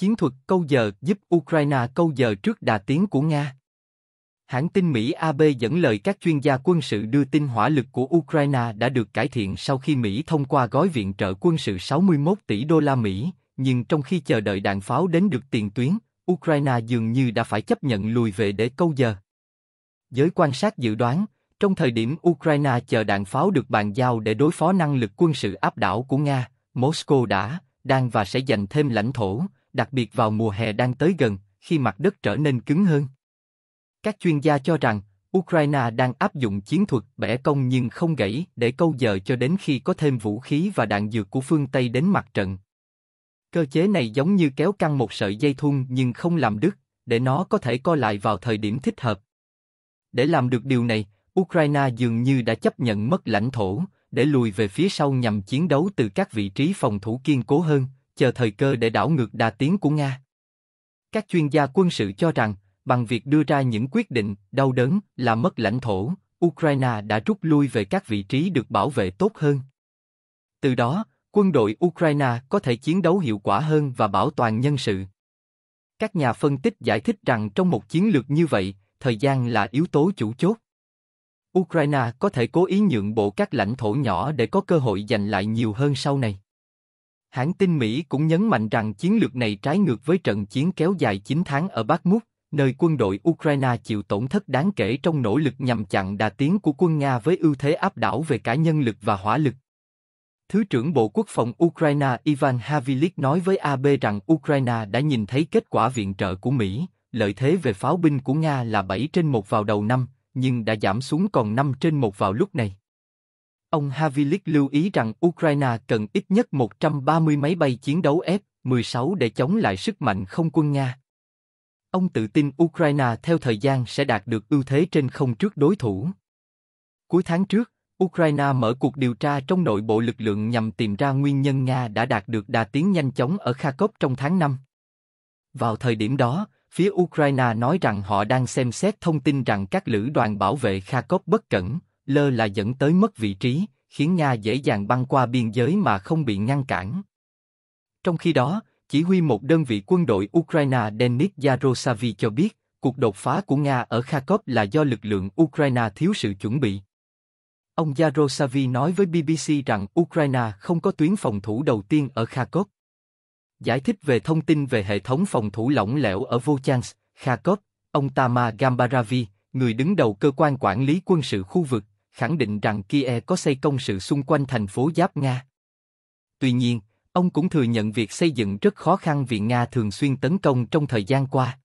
chiến thuật câu giờ giúp Ukraine câu giờ trước đà tiến của Nga. Hãng tin Mỹ AB dẫn lời các chuyên gia quân sự đưa tin hỏa lực của Ukraine đã được cải thiện sau khi Mỹ thông qua gói viện trợ quân sự 61 tỷ đô la Mỹ, nhưng trong khi chờ đợi đạn pháo đến được tiền tuyến, Ukraine dường như đã phải chấp nhận lùi về để câu giờ. Giới quan sát dự đoán, trong thời điểm Ukraine chờ đạn pháo được bàn giao để đối phó năng lực quân sự áp đảo của Nga, Moscow đã, đang và sẽ giành thêm lãnh thổ, đặc biệt vào mùa hè đang tới gần, khi mặt đất trở nên cứng hơn. Các chuyên gia cho rằng, Ukraine đang áp dụng chiến thuật bẻ cong nhưng không gãy để câu giờ cho đến khi có thêm vũ khí và đạn dược của phương Tây đến mặt trận. Cơ chế này giống như kéo căng một sợi dây thun nhưng không làm đứt, để nó có thể co lại vào thời điểm thích hợp. Để làm được điều này, Ukraine dường như đã chấp nhận mất lãnh thổ, để lùi về phía sau nhằm chiến đấu từ các vị trí phòng thủ kiên cố hơn, chờ thời cơ để đảo ngược đà tiến của Nga. Các chuyên gia quân sự cho rằng, bằng việc đưa ra những quyết định đau đớn là mất lãnh thổ, Ukraine đã rút lui về các vị trí được bảo vệ tốt hơn. Từ đó, quân đội Ukraine có thể chiến đấu hiệu quả hơn và bảo toàn nhân sự. Các nhà phân tích giải thích rằng trong một chiến lược như vậy, thời gian là yếu tố chủ chốt. Ukraine có thể cố ý nhượng bộ các lãnh thổ nhỏ để có cơ hội giành lại nhiều hơn sau này. Hãng tin Mỹ cũng nhấn mạnh rằng chiến lược này trái ngược với trận chiến kéo dài 9 tháng ở Bakhmut, nơi quân đội Ukraine chịu tổn thất đáng kể trong nỗ lực nhằm chặn đà tiến của quân Nga với ưu thế áp đảo về cả nhân lực và hỏa lực. Thứ trưởng Bộ Quốc phòng Ukraine Ivan Havilik nói với AB rằng Ukraine đã nhìn thấy kết quả viện trợ của Mỹ, lợi thế về pháo binh của Nga là 7 trên 1 vào đầu năm, nhưng đã giảm xuống còn 5 trên 1 vào lúc này. Ông Havilic lưu ý rằng Ukraine cần ít nhất 130 máy bay chiến đấu F-16 để chống lại sức mạnh không quân Nga. Ông tự tin Ukraine theo thời gian sẽ đạt được ưu thế trên không trước đối thủ. Cuối tháng trước, Ukraine mở cuộc điều tra trong nội bộ lực lượng nhằm tìm ra nguyên nhân Nga đã đạt được đà tiến nhanh chóng ở Kharkov trong tháng 5. Vào thời điểm đó, phía Ukraine nói rằng họ đang xem xét thông tin rằng các lữ đoàn bảo vệ Kharkov bất cẩn, lơ là dẫn tới mất vị trí, khiến Nga dễ dàng băng qua biên giới mà không bị ngăn cản. Trong khi đó, chỉ huy một đơn vị quân đội Ukraine Denis Yaroslavy cho biết, cuộc đột phá của Nga ở Kharkov là do lực lượng Ukraine thiếu sự chuẩn bị. Ông Yaroslavy nói với BBC rằng Ukraine không có tuyến phòng thủ đầu tiên ở Kharkov. Giải thích về thông tin về hệ thống phòng thủ lỏng lẻo ở Volchansk, Kharkov, ông Tama Gambaravi, người đứng đầu cơ quan quản lý quân sự khu vực, khẳng định rằng Kiev có xây công sự xung quanh thành phố Giáp Nga. Tuy nhiên, ông cũng thừa nhận việc xây dựng rất khó khăn vì Nga thường xuyên tấn công trong thời gian qua.